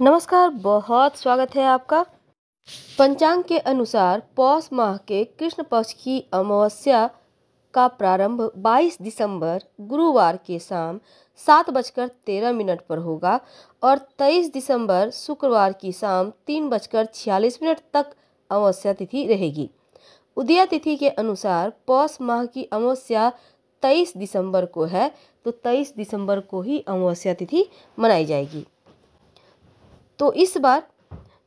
नमस्कार बहुत स्वागत है आपका पंचांग के अनुसार पौष माह के कृष्ण पक्ष की अमावस्या का प्रारंभ 22 दिसंबर गुरुवार के शाम सात बजकर तेरह मिनट पर होगा और 23 दिसंबर शुक्रवार की शाम तीन बजकर छियालीस मिनट तक अमावस्या तिथि रहेगी उदया तिथि के अनुसार पौष माह की अमावस्या 23 दिसंबर को है तो 23 दिसंबर को ही अमावस्या तिथि मनाई जाएगी तो इस बार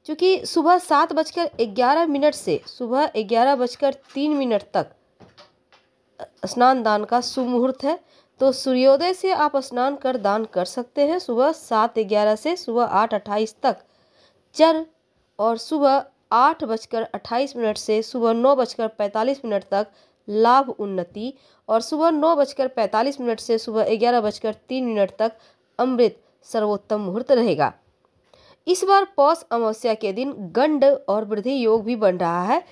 चूँकि सुबह सात बजकर ग्यारह मिनट से सुबह ग्यारह बजकर तीन मिनट तक स्नान दान का शुभ मुहूर्त है तो सूर्योदय से आप स्नान कर दान कर सकते हैं सुबह सात ग्यारह से सुबह आठ अट्ठाईस तक चर और सुबह आठ बजकर अट्ठाईस मिनट से सुबह नौ बजकर पैंतालीस मिनट तक लाभ उन्नति और सुबह नौ बजकर पैंतालीस मिनट से सुबह ग्यारह बजकर तीन मिनट तक अमृत सर्वोत्तम मुहूर्त रहेगा इस बार पौष अमावस्या के दिन गंड और वृद्धि योग भी बन रहा है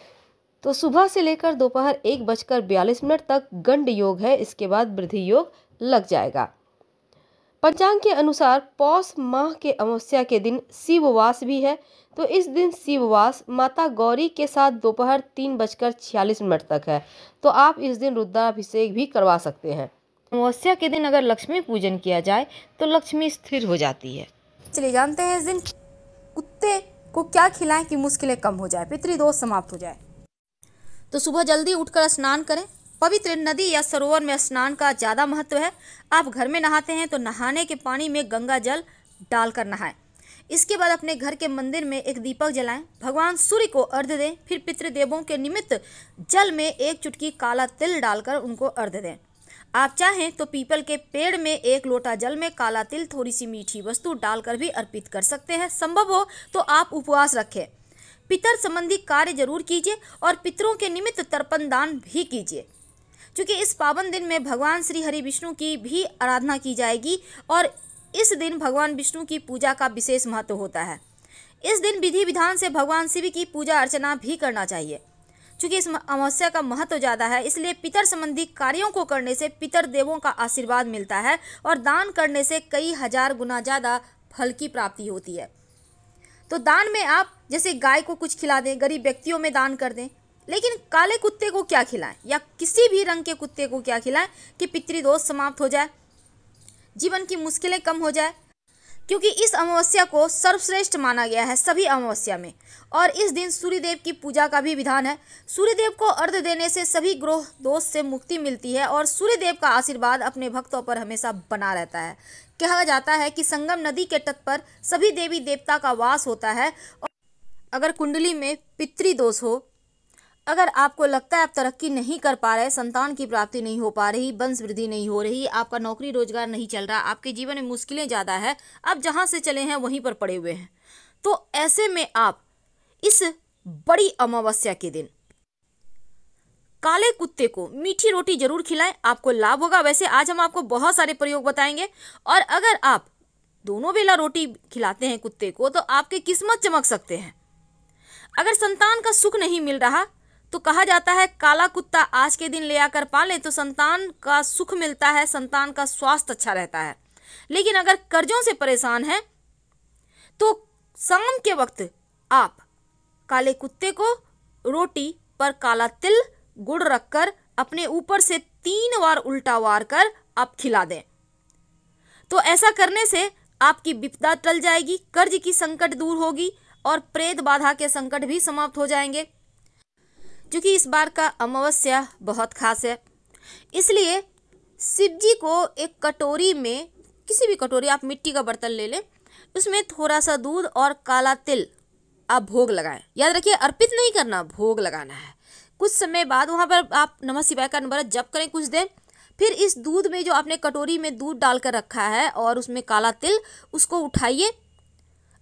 तो सुबह से लेकर दोपहर एक बजकर बयालीस मिनट तक गंड योग है इसके बाद वृद्धि योग लग जाएगा पंचांग के अनुसार पौष माह के अमावस्या के दिन शिववास भी है तो इस दिन शिववास माता गौरी के साथ दोपहर तीन बजकर छियालीस मिनट तक है तो आप इस दिन रुद्राभिषेक भी करवा सकते हैं अमावस्या के दिन अगर लक्ष्मी पूजन किया जाए तो लक्ष्मी स्थिर हो जाती है चलिए जानते हैं इस दिन कुत्ते को क्या खिलाएं कि मुश्किलें कम हो जाए पितृदोष समाप्त हो जाए तो सुबह जल्दी उठकर स्नान करें पवित्र नदी या सरोवर में स्नान का ज़्यादा महत्व है आप घर में नहाते हैं तो नहाने के पानी में गंगा जल डालकर नहाएं इसके बाद अपने घर के मंदिर में एक दीपक जलाएं भगवान सूर्य को अर्ध दें फिर पितृदेवों के निमित्त जल में एक चुटकी काला तिल डालकर उनको अर्ध दें आप चाहें तो पीपल के पेड़ में एक लोटा जल में काला तिल थोड़ी सी मीठी वस्तु डालकर भी अर्पित कर सकते हैं संभव हो तो आप उपवास रखें पितर संबंधी कार्य जरूर कीजिए और पितरों के निमित्त तर्पण दान भी कीजिए क्योंकि इस पावन दिन में भगवान श्री हरि विष्णु की भी आराधना की जाएगी और इस दिन भगवान विष्णु की पूजा का विशेष महत्व होता है इस दिन विधि विधान से भगवान शिव की पूजा अर्चना भी करना चाहिए चूंकि इस अमावस्या का महत्व ज़्यादा है इसलिए पितर संबंधी कार्यों को करने से पितर देवों का आशीर्वाद मिलता है और दान करने से कई हजार गुना ज़्यादा फल की प्राप्ति होती है तो दान में आप जैसे गाय को कुछ खिला दें गरीब व्यक्तियों में दान कर दें लेकिन काले कुत्ते को क्या खिलाएं या किसी भी रंग के कुत्ते को क्या खिलाएं कि पितृदोष समाप्त हो जाए जीवन की मुश्किलें कम हो जाए क्योंकि इस अमावस्या को सर्वश्रेष्ठ माना गया है सभी अमावस्या में और इस दिन सूर्यदेव की पूजा का भी विधान है सूर्यदेव को अर्घ देने से सभी ग्रह दोष से मुक्ति मिलती है और सूर्यदेव का आशीर्वाद अपने भक्तों पर हमेशा बना रहता है कहा जाता है कि संगम नदी के तट पर सभी देवी देवता का वास होता है और अगर कुंडली में पितृदोष हो अगर आपको लगता है आप तरक्की नहीं कर पा रहे संतान की प्राप्ति नहीं हो पा रही वंश वृद्धि नहीं हो रही आपका नौकरी रोजगार नहीं चल रहा आपके जीवन में मुश्किलें ज़्यादा है आप जहाँ से चले हैं वहीं पर पड़े हुए हैं तो ऐसे में आप इस बड़ी अमावस्या के दिन काले कुत्ते को मीठी रोटी जरूर खिलाएं आपको लाभ होगा वैसे आज हम आपको बहुत सारे प्रयोग बताएंगे और अगर आप दोनों बेला रोटी खिलाते हैं कुत्ते को तो आपके किस्मत चमक सकते हैं अगर संतान का सुख नहीं मिल रहा तो कहा जाता है काला कुत्ता आज के दिन ले आकर पालें तो संतान का सुख मिलता है संतान का स्वास्थ्य अच्छा रहता है लेकिन अगर कर्जों से परेशान है तो शाम के वक्त आप काले कुत्ते को रोटी पर काला तिल गुड़ रखकर अपने ऊपर से तीन बार उल्टा वार कर आप खिला दें तो ऐसा करने से आपकी विपदा टल जाएगी कर्ज की संकट दूर होगी और प्रेत बाधा के संकट भी समाप्त हो जाएंगे क्योंकि इस बार का अमावस्या बहुत खास है इसलिए शिव जी को एक कटोरी में किसी भी कटोरी आप मिट्टी का बर्तन ले लें उसमें थोड़ा सा दूध और काला तिल आप भोग लगाएं याद रखिए अर्पित नहीं करना भोग लगाना है कुछ समय बाद वहाँ पर आप नमः शिवाय का नंबर जप करें कुछ देर फिर इस दूध में जो आपने कटोरी में दूध डालकर रखा है और उसमें काला तिल उसको उठाइए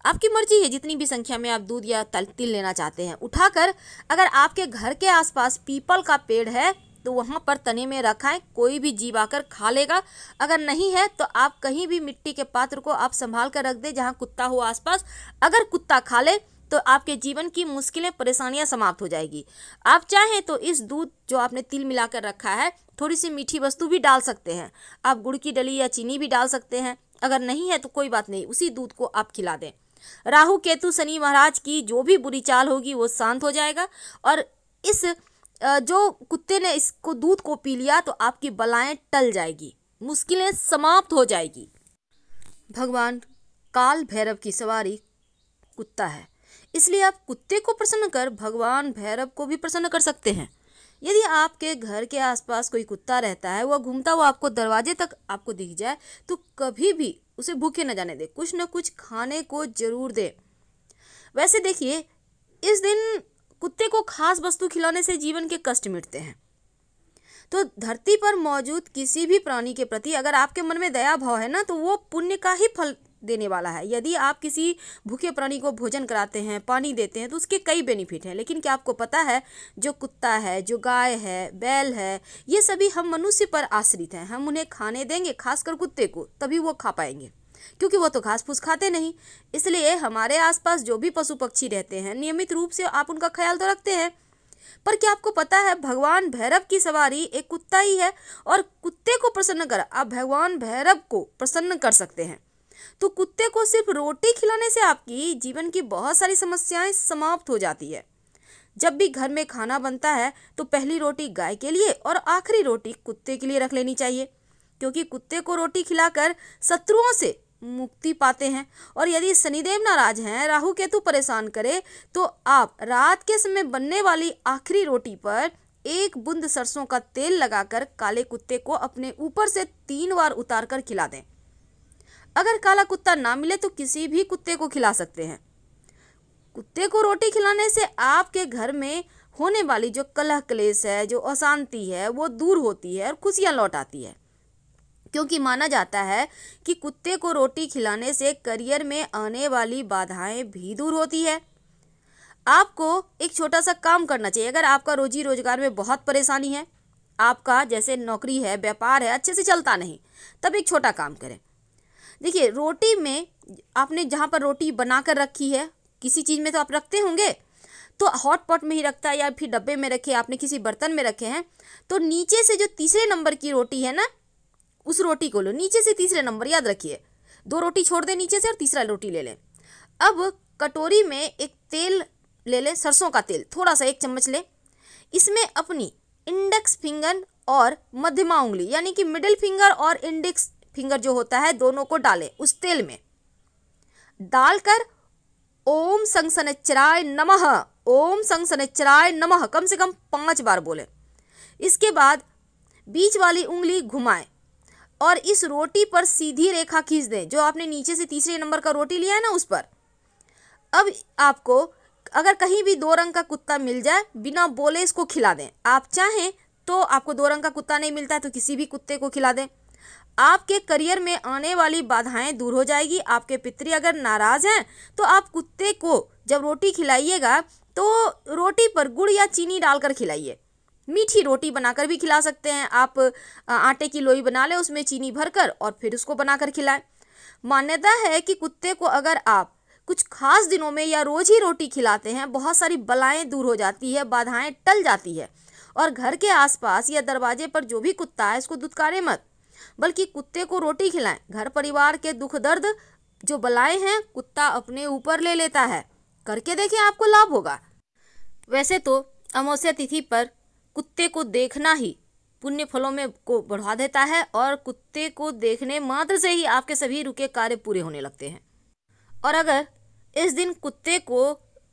आपकी मर्जी है जितनी भी संख्या में आप दूध या तिल लेना चाहते हैं उठाकर अगर आपके घर के आसपास पीपल का पेड़ है तो वहाँ पर तने में रखाएं कोई भी जीव आकर खा लेगा अगर नहीं है तो आप कहीं भी मिट्टी के पात्र को आप संभाल कर रख दें जहाँ कुत्ता हो आसपास अगर कुत्ता खा ले तो आपके जीवन की मुश्किलें परेशानियां समाप्त हो जाएगी आप चाहें तो इस दूध जो आपने तिल मिलाकर रखा है थोड़ी सी मीठी वस्तु भी डाल सकते हैं आप गुड़ की डली या चीनी भी डाल सकते हैं अगर नहीं है तो कोई बात नहीं उसी दूध को आप खिला दें राहु केतु शनि महाराज की जो भी बुरी चाल होगी वो शांत हो जाएगा और इस जो कुत्ते ने इसको दूध को पी लिया तो आपकी बलाएं टल जाएगी मुश्किलें समाप्त हो जाएगी भगवान काल भैरव की सवारी कुत्ता है इसलिए आप कुत्ते को प्रसन्न कर भगवान भैरव को भी प्रसन्न कर सकते हैं यदि आपके घर के आसपास कोई कुत्ता रहता है वह घूमता हुआ आपको दरवाजे तक आपको दिख जाए तो कभी भी उसे भूखे न जाने दें कुछ न कुछ खाने को जरूर दें वैसे देखिए इस दिन कुत्ते को खास वस्तु खिलाने से जीवन के कष्ट मिटते हैं तो धरती पर मौजूद किसी भी प्राणी के प्रति अगर आपके मन में दया भाव है ना तो वो पुण्य का ही फल देने वाला है यदि आप किसी भूखे प्राणी को भोजन कराते हैं पानी देते हैं तो उसके कई बेनिफिट हैं लेकिन क्या आपको पता है जो कुत्ता है जो गाय है बैल है ये सभी हम मनुष्य पर आश्रित हैं हम उन्हें खाने देंगे खासकर कुत्ते को तभी वो खा पाएंगे क्योंकि वो तो घास फूस खाते नहीं इसलिए हमारे आसपास जो भी पशु पक्षी रहते हैं नियमित रूप से आप उनका ख्याल तो रखते हैं पर क्या आपको पता है भगवान भैरव की सवारी एक कुत्ता ही है और कुत्ते को प्रसन्न कर आप भगवान भैरव को प्रसन्न कर सकते हैं तो कुत्ते को सिर्फ रोटी खिलाने से आपकी जीवन की बहुत सारी समस्याएं समाप्त हो जाती है जब भी घर में खाना बनता है तो पहली रोटी गाय के लिए और आखिरी रोटी कुत्ते के लिए रख लेनी चाहिए क्योंकि कुत्ते को रोटी खिलाकर शत्रुओं से मुक्ति पाते हैं और यदि शनिदेव नाराज हैं राहु केतु परेशान करे तो आप रात के समय बनने वाली आखिरी रोटी पर एक बूंद सरसों का तेल लगाकर काले कुत्ते को अपने ऊपर से तीन बार उतार कर खिला दें अगर काला कुत्ता ना मिले तो किसी भी कुत्ते को खिला सकते हैं कुत्ते को रोटी खिलाने से आपके घर में होने वाली जो कलह क्लेश है जो अशांति है वो दूर होती है और खुशियाँ लौट आती है क्योंकि माना जाता है कि कुत्ते को रोटी खिलाने से करियर में आने वाली बाधाएं भी दूर होती है आपको एक छोटा सा काम करना चाहिए अगर आपका रोजी रोजगार में बहुत परेशानी है आपका जैसे नौकरी है व्यापार है अच्छे से चलता नहीं तब एक छोटा काम करें देखिए रोटी में आपने जहाँ पर रोटी बना कर रखी है किसी चीज़ में तो आप रखते होंगे तो हॉट पॉट में ही रखता है या फिर डब्बे में रखे आपने किसी बर्तन में रखे हैं तो नीचे से जो तीसरे नंबर की रोटी है ना उस रोटी को लो नीचे से तीसरे नंबर याद रखिए दो रोटी छोड़ दें नीचे से और तीसरा रोटी ले लें अब कटोरी में एक तेल ले लें सरसों का तेल थोड़ा सा एक चम्मच लें इसमें अपनी इंडेक्स फिंगर और मध्यमा उंगली यानी कि मिडिल फिंगर और इंडेक्स फिंगर जो होता है दोनों को डालें उस तेल में डालकर ओम संग सनचराय नमः ओम संग सनचराय नमः कम से कम पांच बार बोलें इसके बाद बीच वाली उंगली घुमाएं और इस रोटी पर सीधी रेखा खींच दें जो आपने नीचे से तीसरे नंबर का रोटी लिया है ना उस पर अब आपको अगर कहीं भी दो रंग का कुत्ता मिल जाए बिना बोले इसको खिला दें आप चाहें तो आपको दो रंग का कुत्ता नहीं मिलता है तो किसी भी कुत्ते को खिला दें आपके करियर में आने वाली बाधाएं दूर हो जाएगी आपके पितृ अगर नाराज़ हैं तो आप कुत्ते को जब रोटी खिलाइएगा तो रोटी पर गुड़ या चीनी डालकर खिलाइए मीठी रोटी बनाकर भी खिला सकते हैं आप आटे की लोई बना लें उसमें चीनी भरकर और फिर उसको बनाकर खिलाएं मान्यता है कि कुत्ते को अगर आप कुछ खास दिनों में या रोज ही रोटी खिलाते हैं बहुत सारी बलाएं दूर हो जाती है बाधाएं टल जाती है और घर के आसपास या दरवाजे पर जो भी कुत्ता है उसको दुदकारे मत बल्कि कुत्ते को रोटी खिलाएं घर परिवार के दुख दर्द जो बलाएं हैं कुत्ता अपने ऊपर ले लेता है करके देखें आपको लाभ होगा वैसे तो अमावस्या तिथि पर कुत्ते को देखना ही पुण्य फलों में को बढ़ा देता है और कुत्ते को देखने मात्र से ही आपके सभी रुके कार्य पूरे होने लगते हैं और अगर इस दिन कुत्ते को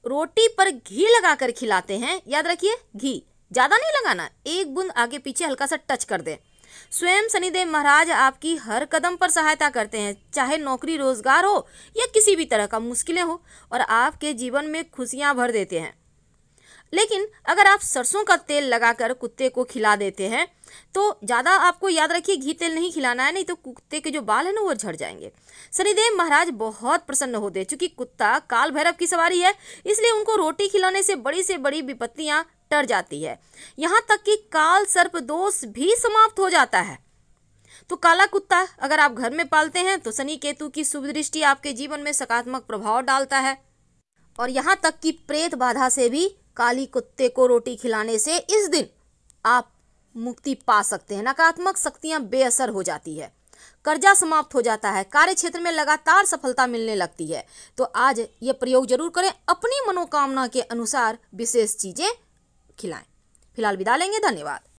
रोटी पर घी लगाकर खिलाते हैं याद रखिए घी ज़्यादा नहीं लगाना एक बूंद आगे पीछे हल्का सा टच कर दें स्वयं शनिदेव महाराज आपकी हर कदम पर सहायता करते हैं चाहे नौकरी रोजगार हो या किसी भी तरह का मुश्किलें हो और आपके जीवन में खुशियाँ भर देते हैं लेकिन अगर आप सरसों का तेल लगाकर कुत्ते को खिला देते हैं तो ज़्यादा आपको याद रखिए घी तेल नहीं खिलाना है नहीं तो कुत्ते के जो बाल हैं ना वो झड़ जाएंगे शनिदेव महाराज बहुत प्रसन्न होते हैं चूँकि कुत्ता काल भैरव की सवारी है इसलिए उनको रोटी खिलाने से बड़ी से बड़ी विपत्तियाँ निपटर जाती है यहाँ तक कि काल सर्प दोष भी समाप्त हो जाता है तो काला कुत्ता अगर आप घर में पालते हैं तो शनि केतु की शुभ दृष्टि आपके जीवन में सकारात्मक प्रभाव डालता है और यहाँ तक कि प्रेत बाधा से भी काली कुत्ते को रोटी खिलाने से इस दिन आप मुक्ति पा सकते हैं नकारात्मक शक्तियाँ बेअसर हो जाती है कर्जा समाप्त हो जाता है कार्य क्षेत्र में लगातार सफलता मिलने लगती है तो आज ये प्रयोग जरूर करें अपनी मनोकामना के अनुसार विशेष चीज़ें खिलाएं फिलहाल विदा लेंगे धन्यवाद